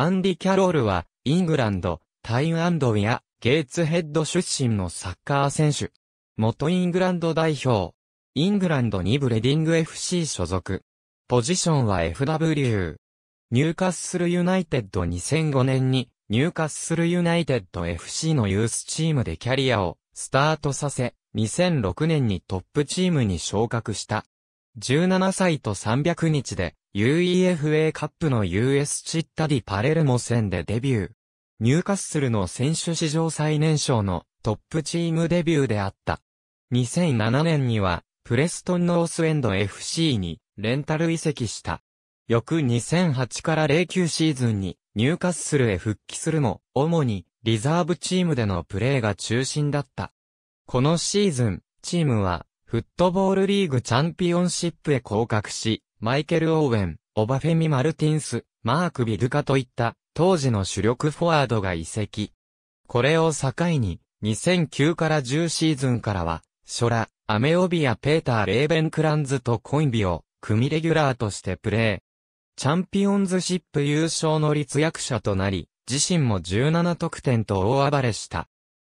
アンディ・キャロルは、イングランド、タイムアンドウィア、ゲイツヘッド出身のサッカー選手。元イングランド代表。イングランド2ブレディング FC 所属。ポジションは FW。ニューカッスルユナイテッド2005年に、ニューカッスルユナイテッド FC のユースチームでキャリアをスタートさせ、2006年にトップチームに昇格した。17歳と300日で UEFA カップの US チッタディパレルモ戦でデビュー。ニューカッスルの選手史上最年少のトップチームデビューであった。2007年には、プレストンノースエンド FC にレンタル移籍した。翌2008から09シーズンにニューカッスルへ復帰するも、主にリザーブチームでのプレーが中心だった。このシーズン、チームはフットボールリーグチャンピオンシップへ降格し、マイケル・オーウェン、オバフェミ・マルティンス、マーク・ビルカといった当時の主力フォワードが移籍。これを境に、2009から10シーズンからは、ショラ、アメオビア・ペーター・レーベンクランズとコインビを、組レギュラーとしてプレー。チャンピオンズシップ優勝の立役者となり、自身も17得点と大暴れした。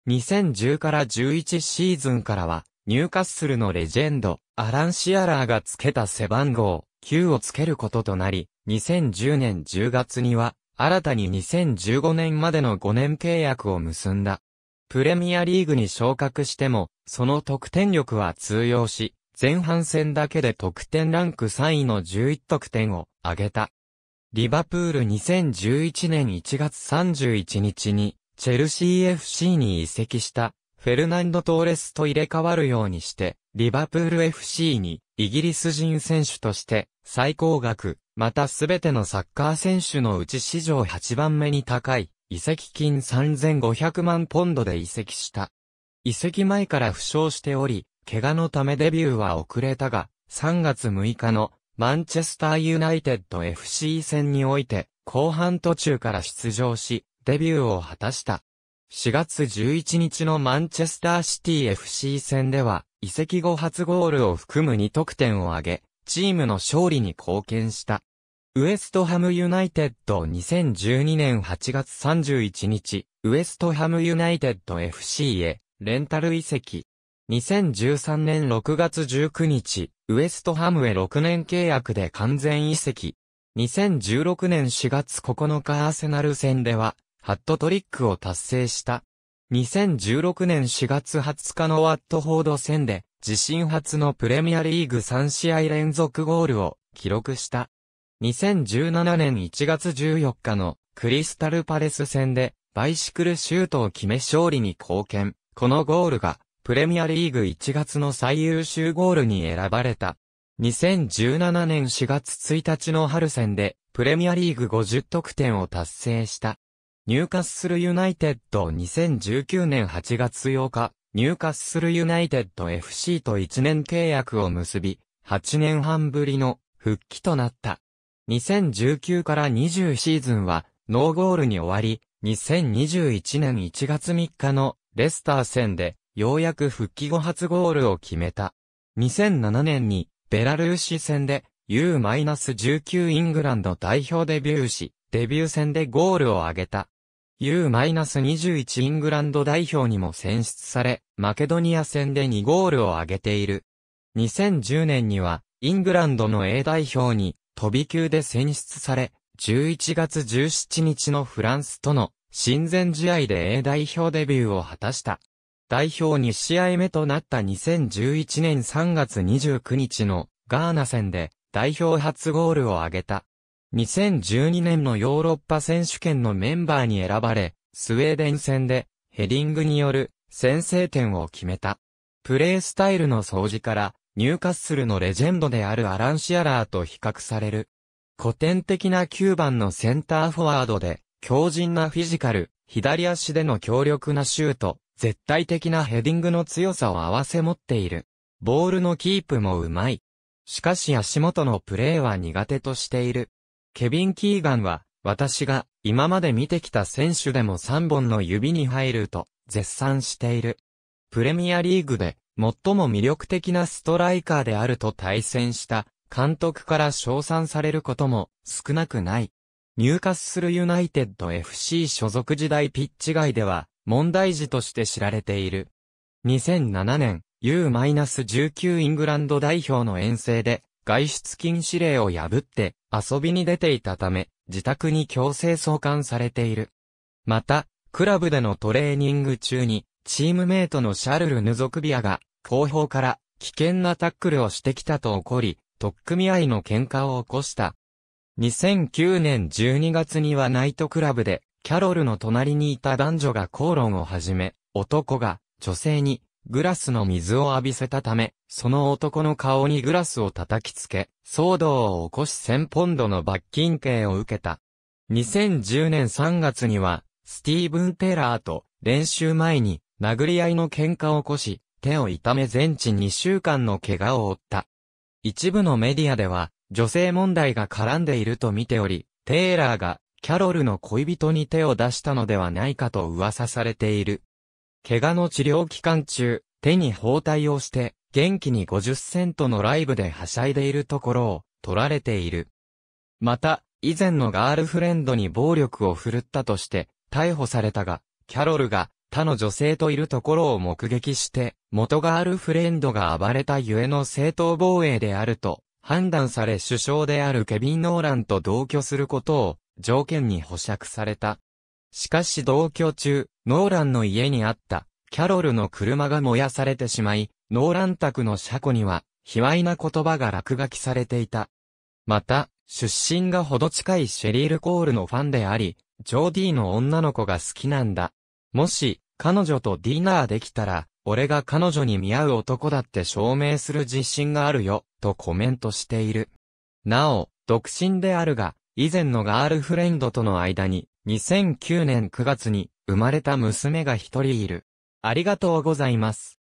2010から11シーズンからは、ニューカッスルのレジェンド、アラン・シアラーがつけた背番号、9をつけることとなり、2010年10月には、新たに2015年までの5年契約を結んだ。プレミアリーグに昇格しても、その得点力は通用し、前半戦だけで得点ランク3位の11得点を挙げた。リバプール2011年1月31日に、チェルシー FC に移籍したフェルナンド・トーレスと入れ替わるようにして、リバプール FC にイギリス人選手として最高額、またすべてのサッカー選手のうち史上8番目に高い移籍金3500万ポンドで移籍した。移籍前から負傷しており、怪我のためデビューは遅れたが、3月6日のマンチェスターユナイテッド FC 戦において、後半途中から出場し、デビューを果たした。4月11日のマンチェスターシティ FC 戦では、移籍後初ゴールを含む2得点を挙げ、チームの勝利に貢献した。ウエストハムユナイテッド2012年8月31日、ウエストハムユナイテッド FC へ、レンタル移籍。2013年6月19日、ウエストハムへ6年契約で完全移籍。2016年4月9日アーセナル戦では、ハットトリックを達成した。2016年4月20日のワットフォード戦で、自身初のプレミアリーグ3試合連続ゴールを記録した。2017年1月14日のクリスタルパレス戦でバイシクルシュートを決め勝利に貢献。このゴールがプレミアリーグ1月の最優秀ゴールに選ばれた。2017年4月1日の春戦でプレミアリーグ50得点を達成した。ニューカッスルユナイテッド2019年8月8日、ニューカッスルユナイテッド FC と1年契約を結び、8年半ぶりの復帰となった。2019から20シーズンはノーゴールに終わり、2021年1月3日のレスター戦でようやく復帰後初ゴールを決めた。2007年にベラルーシ戦で U-19 イングランド代表デビューし、デビュー戦でゴールを挙げた。U-21 イングランド代表にも選出され、マケドニア戦で2ゴールを挙げている。2010年には、イングランドの A 代表に、飛び級で選出され、11月17日のフランスとの親善試合で A 代表デビューを果たした。代表2試合目となった2011年3月29日のガーナ戦で代表初ゴールを挙げた。2012年のヨーロッパ選手権のメンバーに選ばれ、スウェーデン戦でヘディングによる先制点を決めた。プレースタイルの掃除からニューカッスルのレジェンドであるアラン・シアラーと比較される。古典的な9番のセンターフォワードで強靭なフィジカル、左足での強力なシュート、絶対的なヘディングの強さを併せ持っている。ボールのキープもうまい。しかし足元のプレーは苦手としている。ケビン・キーガンは、私が今まで見てきた選手でも3本の指に入ると絶賛している。プレミアリーグで最も魅力的なストライカーであると対戦した監督から称賛されることも少なくない。入荷するユナイテッド FC 所属時代ピッチ外では問題児として知られている。2007年 U-19 イングランド代表の遠征で外出禁止令を破って遊びに出ていたため、自宅に強制送還されている。また、クラブでのトレーニング中に、チームメイトのシャルル・ヌゾクビアが、後方から危険なタックルをしてきたと怒り、特組合の喧嘩を起こした。2009年12月にはナイトクラブで、キャロルの隣にいた男女が口論を始め、男が女性にグラスの水を浴びせたため、その男の顔にグラスを叩きつけ、騒動を起こし1000ポンドの罰金刑を受けた。2010年3月には、スティーブン・テラーと練習前に殴り合いの喧嘩を起こし、手を痛め全治2週間の怪我を負った。一部のメディアでは、女性問題が絡んでいると見ており、テイラーがキャロルの恋人に手を出したのではないかと噂されている。怪我の治療期間中、手に包帯をして、元気に50セントのライブではしゃいでいるところを、撮られている。また、以前のガールフレンドに暴力を振るったとして、逮捕されたが、キャロルが他の女性といるところを目撃して、元ガールフレンドが暴れたゆえの正当防衛であると判断され首相であるケビン・ノーランと同居することを条件に保釈された。しかし同居中、ノーランの家にあった、キャロルの車が燃やされてしまい、ノーラン宅の車庫には、卑猥な言葉が落書きされていた。また、出身がほど近いシェリール・コールのファンであり、ジョーディーの女の子が好きなんだ。もし、彼女とディナーできたら、俺が彼女に見合う男だって証明する自信があるよ、とコメントしている。なお、独身であるが、以前のガールフレンドとの間に、2009年9月に生まれた娘が一人いる。ありがとうございます。